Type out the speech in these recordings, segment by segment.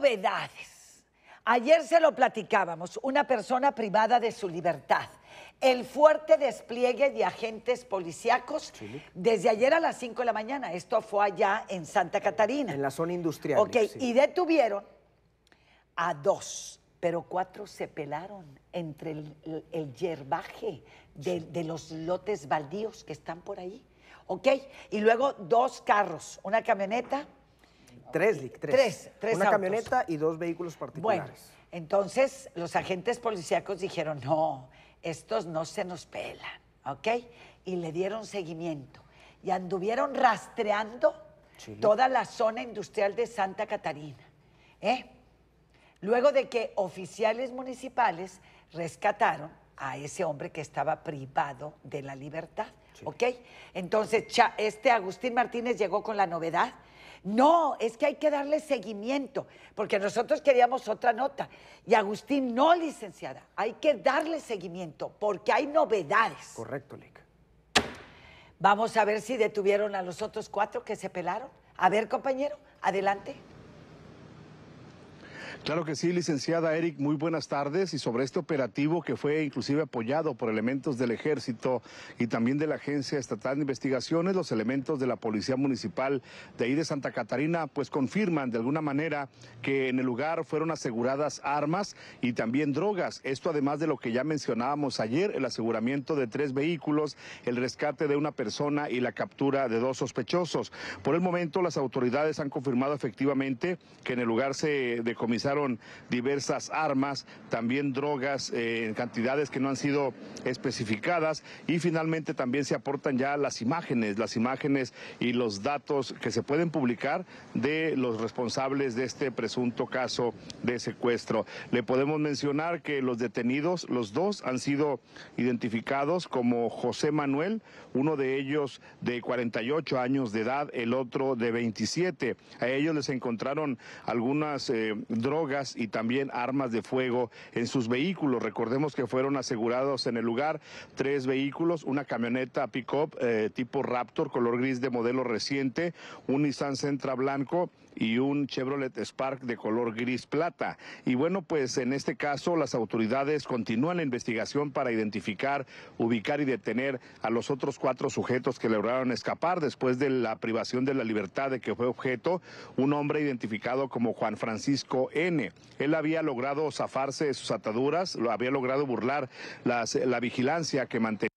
novedades. Ayer se lo platicábamos, una persona privada de su libertad. El fuerte despliegue de agentes policíacos desde ayer a las 5 de la mañana. Esto fue allá en Santa Catarina. En la zona industrial. Ok, y detuvieron a dos, pero cuatro se pelaron entre el, yerbaje de, de los lotes baldíos que están por ahí. ¿ok? Y luego dos carros, una camioneta Tres, tres. Una camioneta y dos vehículos particulares. Bueno, entonces los agentes policíacos dijeron, no, estos no se nos pelan, ¿ok? Y le dieron seguimiento. Y anduvieron rastreando toda la zona industrial de Santa Catarina, ¿eh? Luego de que oficiales municipales rescataron a ese hombre que estaba privado de la libertad. ¿Ok? Entonces, este Agustín Martínez llegó con la novedad no, es que hay que darle seguimiento, porque nosotros queríamos otra nota. Y Agustín, no, licenciada, hay que darle seguimiento, porque hay novedades. Correcto, Lika. Vamos a ver si detuvieron a los otros cuatro que se pelaron. A ver, compañero, adelante. Claro que sí, licenciada Eric, muy buenas tardes. Y sobre este operativo que fue inclusive apoyado por elementos del Ejército y también de la Agencia Estatal de Investigaciones, los elementos de la Policía Municipal de ahí de Santa Catarina, pues confirman de alguna manera que en el lugar fueron aseguradas armas y también drogas. Esto además de lo que ya mencionábamos ayer, el aseguramiento de tres vehículos, el rescate de una persona y la captura de dos sospechosos. Por el momento, las autoridades han confirmado efectivamente que en el lugar se decomisaron diversas armas, también drogas eh, en cantidades que no han sido especificadas y finalmente también se aportan ya las imágenes, las imágenes y los datos que se pueden publicar de los responsables de este presunto caso de secuestro. Le podemos mencionar que los detenidos, los dos, han sido identificados como José Manuel, uno de ellos de 48 años de edad, el otro de 27. A ellos les encontraron algunas eh, drogas y también armas de fuego en sus vehículos. Recordemos que fueron asegurados en el lugar tres vehículos, una camioneta pick-up eh, tipo Raptor color gris de modelo reciente, un Nissan Sentra blanco y un Chevrolet Spark de color gris plata. Y bueno, pues en este caso las autoridades continúan la investigación para identificar, ubicar y detener a los otros cuatro sujetos que lograron escapar después de la privación de la libertad de que fue objeto un hombre identificado como Juan Francisco N. Él había logrado zafarse de sus ataduras, lo había logrado burlar la vigilancia que mantenía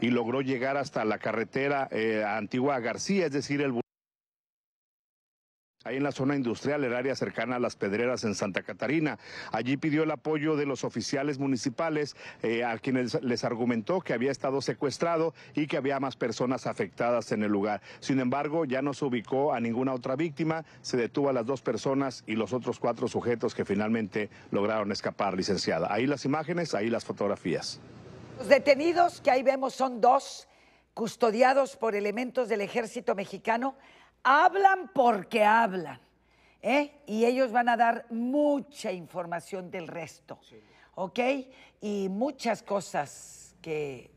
y logró llegar hasta la carretera eh, antigua García, es decir, el ahí en la zona industrial, el área cercana a las Pedreras en Santa Catarina. Allí pidió el apoyo de los oficiales municipales, eh, a quienes les argumentó que había estado secuestrado y que había más personas afectadas en el lugar. Sin embargo, ya no se ubicó a ninguna otra víctima, se detuvo a las dos personas y los otros cuatro sujetos que finalmente lograron escapar, licenciada. Ahí las imágenes, ahí las fotografías. Los detenidos que ahí vemos son dos, custodiados por elementos del ejército mexicano hablan porque hablan. ¿eh? Y ellos van a dar mucha información del resto. ¿Ok? Y muchas cosas que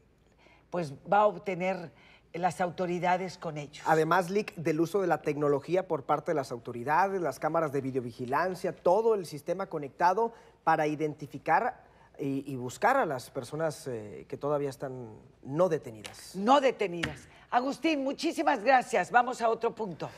pues va a obtener las autoridades con ellos. Además, Lick, del uso de la tecnología por parte de las autoridades, las cámaras de videovigilancia, todo el sistema conectado para identificar y, buscar a las personas eh, que todavía están no detenidas. No detenidas. Agustín, muchísimas gracias. Vamos a otro punto.